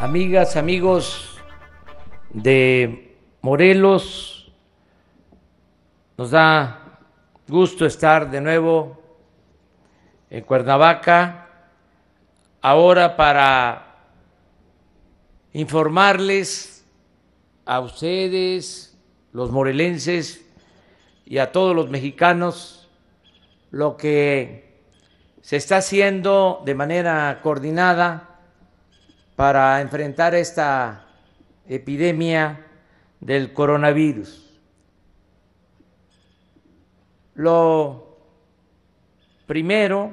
amigas, amigos de Morelos. Nos da gusto estar de nuevo en Cuernavaca. Ahora para informarles a ustedes, los morelenses y a todos los mexicanos lo que se está haciendo de manera coordinada para enfrentar esta epidemia del coronavirus. Lo primero,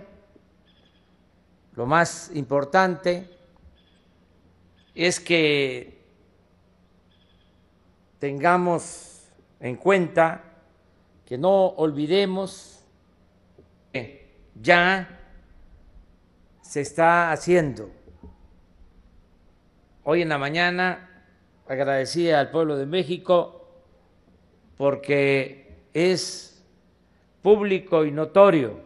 lo más importante, es que tengamos en cuenta que no olvidemos que ya se está haciendo Hoy en la mañana agradecía al pueblo de México porque es público y notorio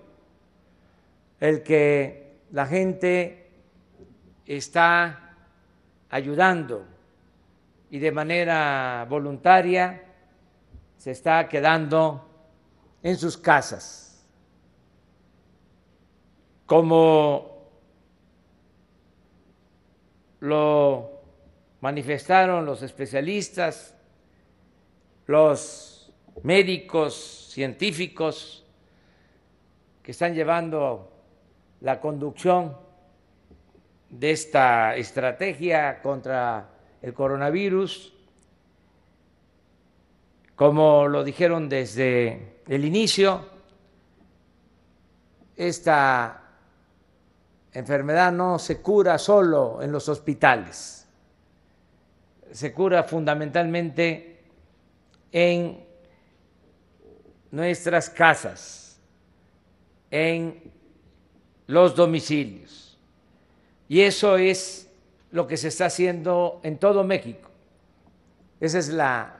el que la gente está ayudando y de manera voluntaria se está quedando en sus casas. Como lo manifestaron los especialistas, los médicos, científicos que están llevando la conducción de esta estrategia contra el coronavirus, como lo dijeron desde el inicio, esta enfermedad no se cura solo en los hospitales, se cura fundamentalmente en nuestras casas, en los domicilios. Y eso es lo que se está haciendo en todo México. Esa es la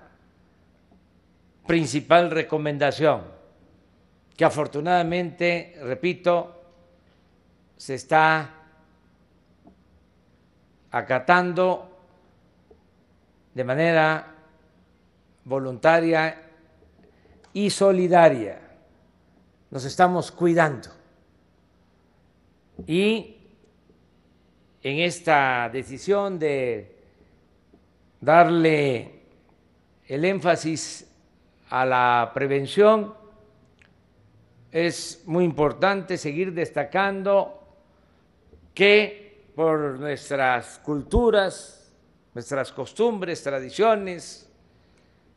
principal recomendación, que afortunadamente, repito, se está acatando de manera voluntaria y solidaria. Nos estamos cuidando. Y en esta decisión de darle el énfasis a la prevención, es muy importante seguir destacando que por nuestras culturas, nuestras costumbres, tradiciones,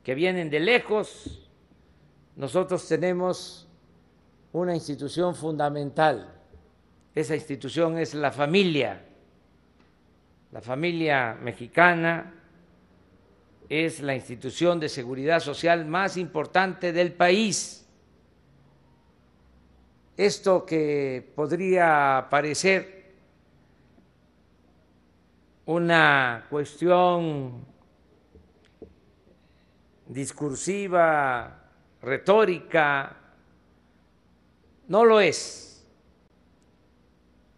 que vienen de lejos, nosotros tenemos una institución fundamental. Esa institución es la familia. La familia mexicana es la institución de seguridad social más importante del país. Esto que podría parecer una cuestión discursiva, retórica, no lo es,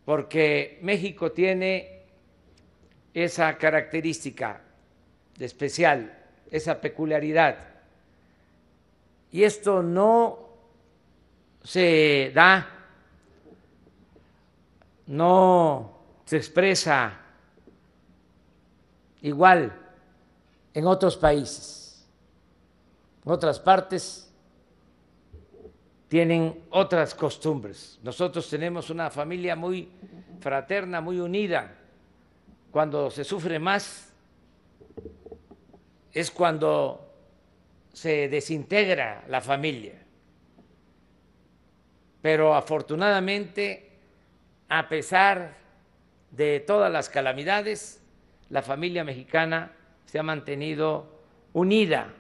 porque México tiene esa característica especial, esa peculiaridad, y esto no se da, no se expresa igual en otros países. En otras partes tienen otras costumbres. Nosotros tenemos una familia muy fraterna, muy unida. Cuando se sufre más es cuando se desintegra la familia. Pero afortunadamente, a pesar de todas las calamidades, la familia mexicana se ha mantenido unida.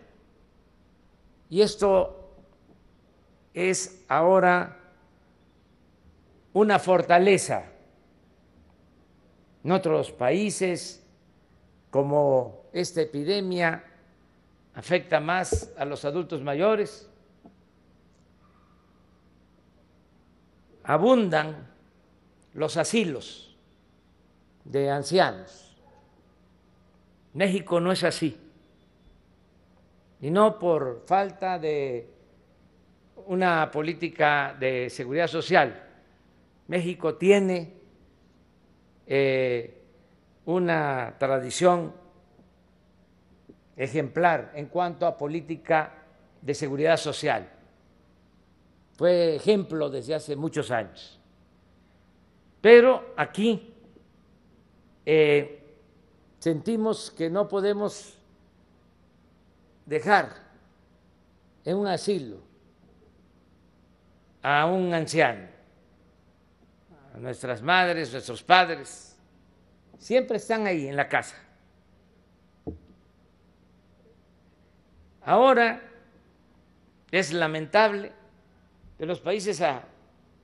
Y esto es ahora una fortaleza. En otros países, como esta epidemia afecta más a los adultos mayores, abundan los asilos de ancianos México no es así. Y no por falta de una política de seguridad social. México tiene eh, una tradición ejemplar en cuanto a política de seguridad social. Fue ejemplo desde hace muchos años. Pero aquí eh, sentimos que no podemos dejar en un asilo a un anciano, a nuestras madres, nuestros padres, siempre están ahí en la casa. Ahora es lamentable que los países a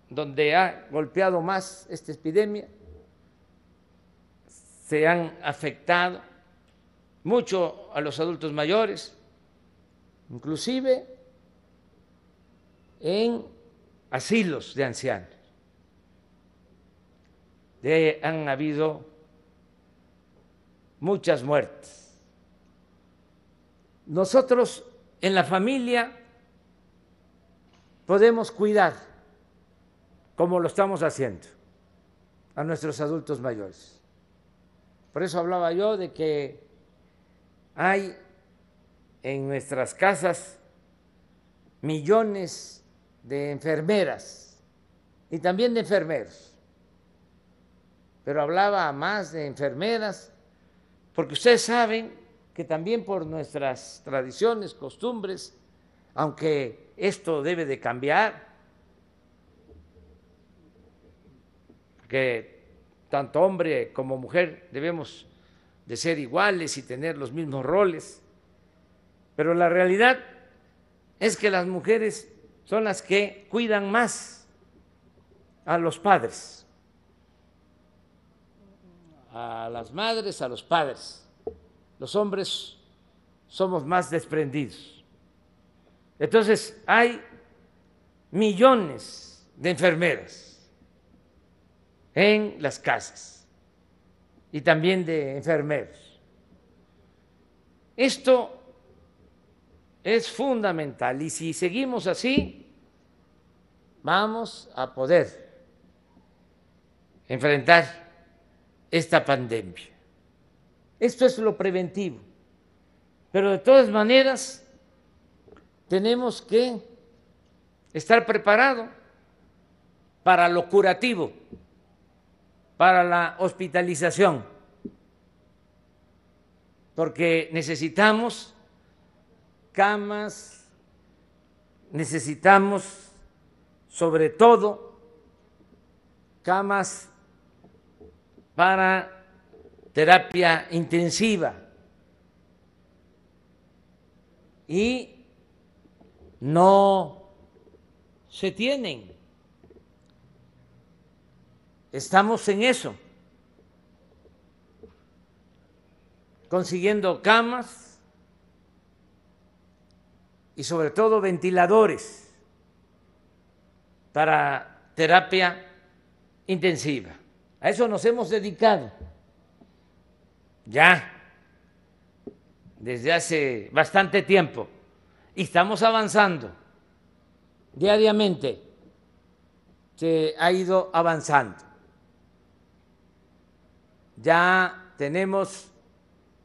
donde ha golpeado más esta epidemia se han afectado mucho a los adultos mayores, inclusive en asilos de ancianos. De, han habido muchas muertes. Nosotros en la familia podemos cuidar, como lo estamos haciendo, a nuestros adultos mayores. Por eso hablaba yo de que hay en nuestras casas millones de enfermeras y también de enfermeros. Pero hablaba más de enfermeras porque ustedes saben que también por nuestras tradiciones, costumbres, aunque esto debe de cambiar, que tanto hombre como mujer debemos de ser iguales y tener los mismos roles, pero la realidad es que las mujeres son las que cuidan más a los padres, a las madres, a los padres. Los hombres somos más desprendidos. Entonces hay millones de enfermeras en las casas y también de enfermeros. Esto es fundamental y si seguimos así, vamos a poder enfrentar esta pandemia. Esto es lo preventivo. Pero de todas maneras, tenemos que estar preparados para lo curativo para la hospitalización, porque necesitamos camas, necesitamos sobre todo camas para terapia intensiva y no se tienen. Estamos en eso, consiguiendo camas y sobre todo ventiladores para terapia intensiva. A eso nos hemos dedicado ya desde hace bastante tiempo y estamos avanzando diariamente. Se ha ido avanzando ya tenemos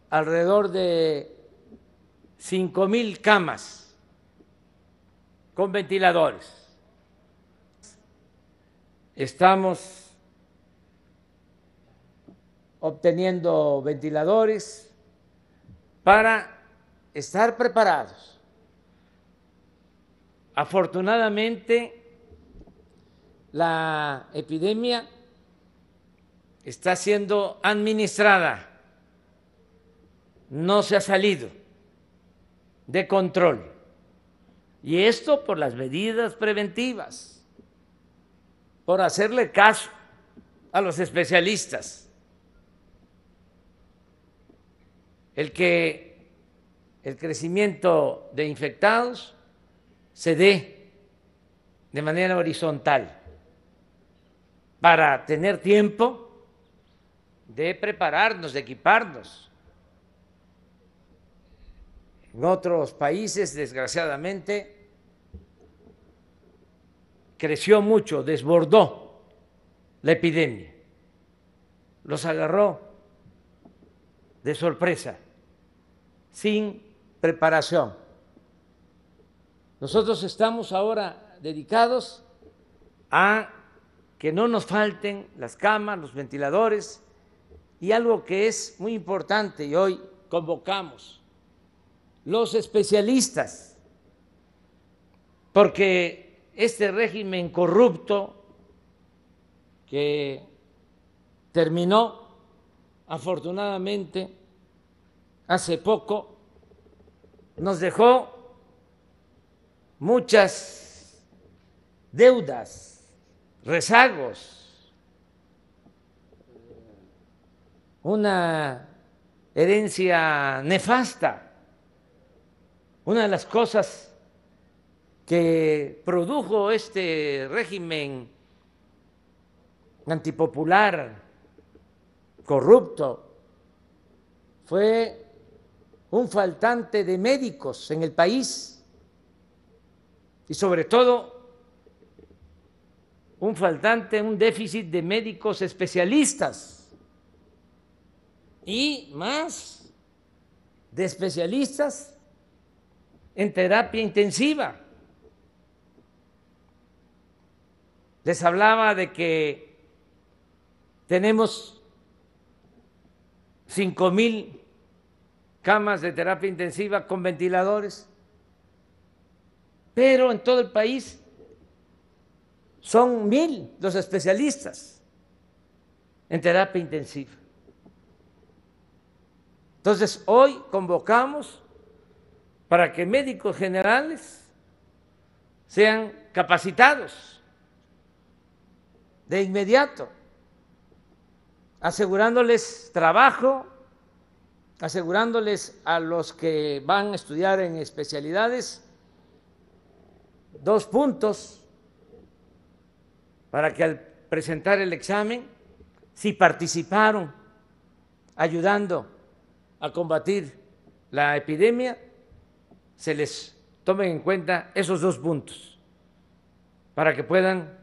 alrededor de cinco mil camas con ventiladores. Estamos obteniendo ventiladores para estar preparados. Afortunadamente, la epidemia está siendo administrada, no se ha salido de control. Y esto por las medidas preventivas, por hacerle caso a los especialistas. El que el crecimiento de infectados se dé de manera horizontal para tener tiempo de prepararnos, de equiparnos. En otros países, desgraciadamente, creció mucho, desbordó la epidemia, los agarró de sorpresa, sin preparación. Nosotros estamos ahora dedicados a que no nos falten las camas, los ventiladores, y algo que es muy importante y hoy convocamos, los especialistas, porque este régimen corrupto que terminó afortunadamente hace poco, nos dejó muchas deudas, rezagos, una herencia nefasta. Una de las cosas que produjo este régimen antipopular, corrupto, fue un faltante de médicos en el país y sobre todo un faltante, un déficit de médicos especialistas y más de especialistas en terapia intensiva. Les hablaba de que tenemos cinco mil camas de terapia intensiva con ventiladores, pero en todo el país son mil los especialistas en terapia intensiva. Entonces, hoy convocamos para que médicos generales sean capacitados de inmediato, asegurándoles trabajo, asegurándoles a los que van a estudiar en especialidades dos puntos para que al presentar el examen, si participaron ayudando a combatir la epidemia, se les tomen en cuenta esos dos puntos para que puedan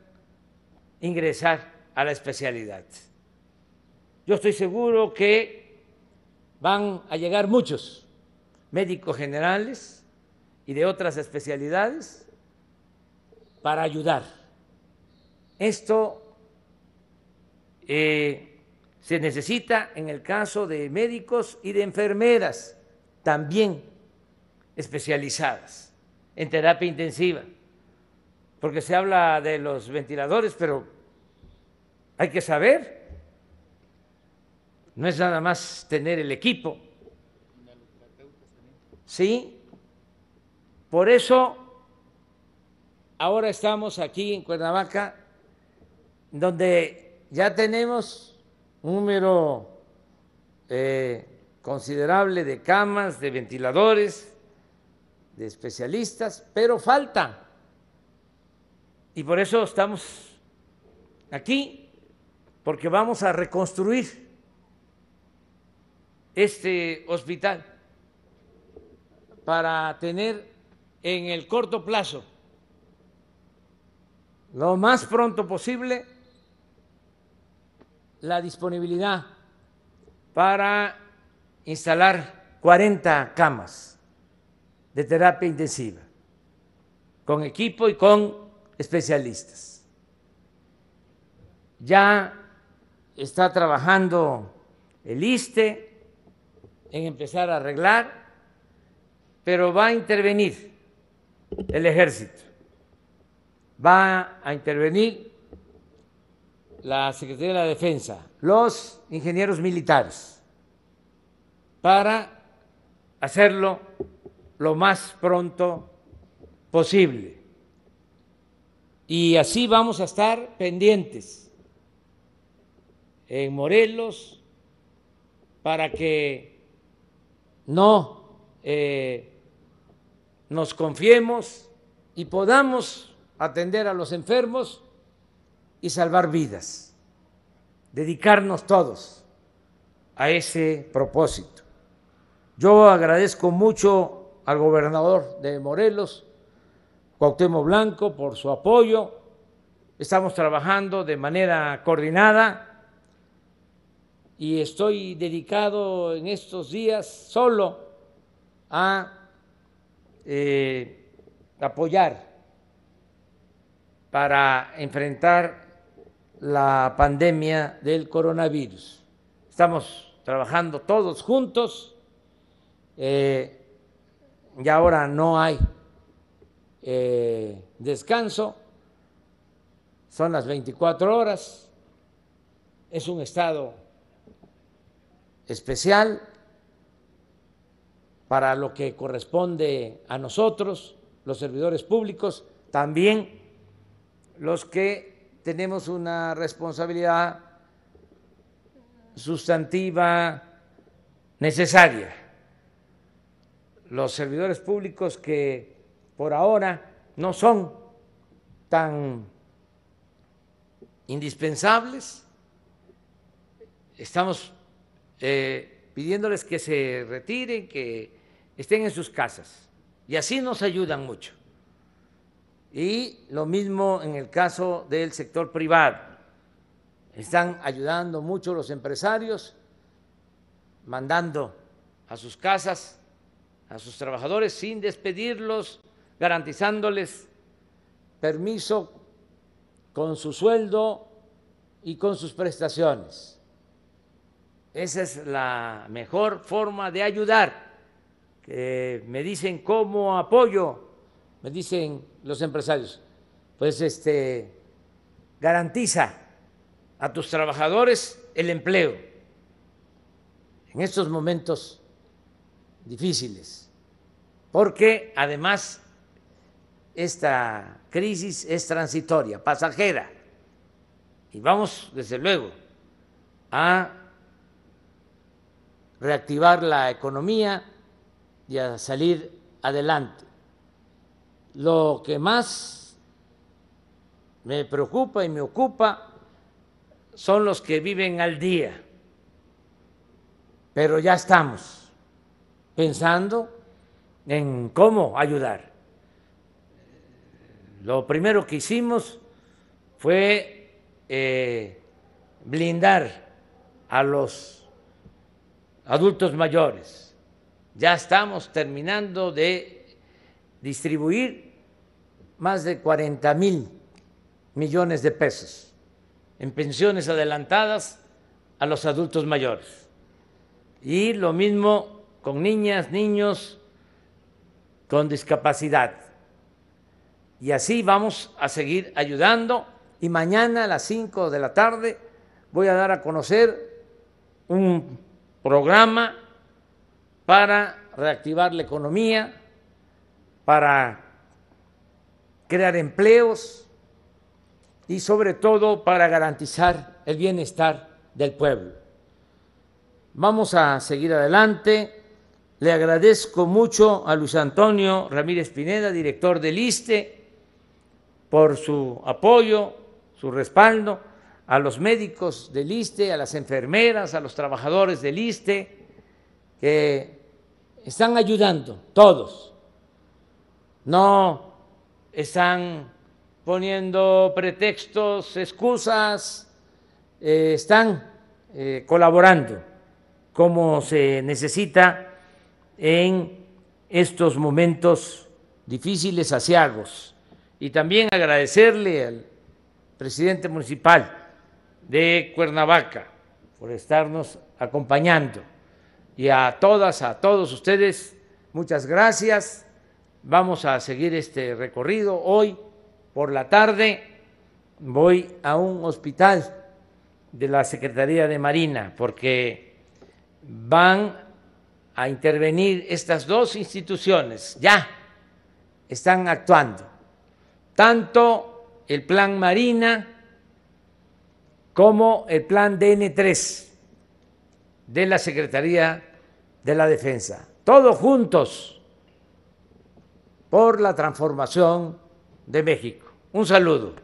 ingresar a la especialidad. Yo estoy seguro que van a llegar muchos médicos generales y de otras especialidades para ayudar. Esto eh, se necesita en el caso de médicos y de enfermeras también especializadas en terapia intensiva, porque se habla de los ventiladores, pero hay que saber, no es nada más tener el equipo. Sí, por eso ahora estamos aquí en Cuernavaca, donde ya tenemos número eh, considerable de camas, de ventiladores, de especialistas, pero falta. Y por eso estamos aquí, porque vamos a reconstruir este hospital para tener en el corto plazo, lo más pronto posible, la disponibilidad para instalar 40 camas de terapia intensiva, con equipo y con especialistas. Ya está trabajando el ISTE en empezar a arreglar, pero va a intervenir el ejército, va a intervenir la Secretaría de la Defensa, los ingenieros militares, para hacerlo lo más pronto posible. Y así vamos a estar pendientes en Morelos para que no eh, nos confiemos y podamos atender a los enfermos y salvar vidas. Dedicarnos todos a ese propósito. Yo agradezco mucho al gobernador de Morelos, Cuauhtémoc Blanco, por su apoyo. Estamos trabajando de manera coordinada y estoy dedicado en estos días solo a eh, apoyar para enfrentar la pandemia del coronavirus. Estamos trabajando todos juntos eh, y ahora no hay eh, descanso, son las 24 horas, es un estado especial para lo que corresponde a nosotros, los servidores públicos, también los que tenemos una responsabilidad sustantiva necesaria. Los servidores públicos que por ahora no son tan indispensables, estamos eh, pidiéndoles que se retiren, que estén en sus casas. Y así nos ayudan mucho. Y lo mismo en el caso del sector privado. Están ayudando mucho los empresarios, mandando a sus casas a sus trabajadores sin despedirlos, garantizándoles permiso con su sueldo y con sus prestaciones. Esa es la mejor forma de ayudar. Que me dicen cómo apoyo me dicen los empresarios, pues este, garantiza a tus trabajadores el empleo en estos momentos difíciles, porque además esta crisis es transitoria, pasajera, y vamos, desde luego, a reactivar la economía y a salir adelante. Lo que más me preocupa y me ocupa son los que viven al día, pero ya estamos pensando en cómo ayudar. Lo primero que hicimos fue eh, blindar a los adultos mayores. Ya estamos terminando de distribuir más de 40 mil millones de pesos en pensiones adelantadas a los adultos mayores. Y lo mismo con niñas, niños con discapacidad. Y así vamos a seguir ayudando. Y mañana a las 5 de la tarde voy a dar a conocer un programa para reactivar la economía, para crear empleos y sobre todo para garantizar el bienestar del pueblo. Vamos a seguir adelante. Le agradezco mucho a Luis Antonio Ramírez Pineda, director del ISTE, por su apoyo, su respaldo, a los médicos del ISTE, a las enfermeras, a los trabajadores del ISTE, que están ayudando todos no están poniendo pretextos, excusas, eh, están eh, colaborando como se necesita en estos momentos difíciles, asiagos. Y también agradecerle al presidente municipal de Cuernavaca por estarnos acompañando. Y a todas, a todos ustedes, muchas gracias Vamos a seguir este recorrido. Hoy por la tarde voy a un hospital de la Secretaría de Marina porque van a intervenir estas dos instituciones. Ya están actuando. Tanto el plan Marina como el plan DN3 de la Secretaría de la Defensa. Todos juntos por la transformación de México. Un saludo.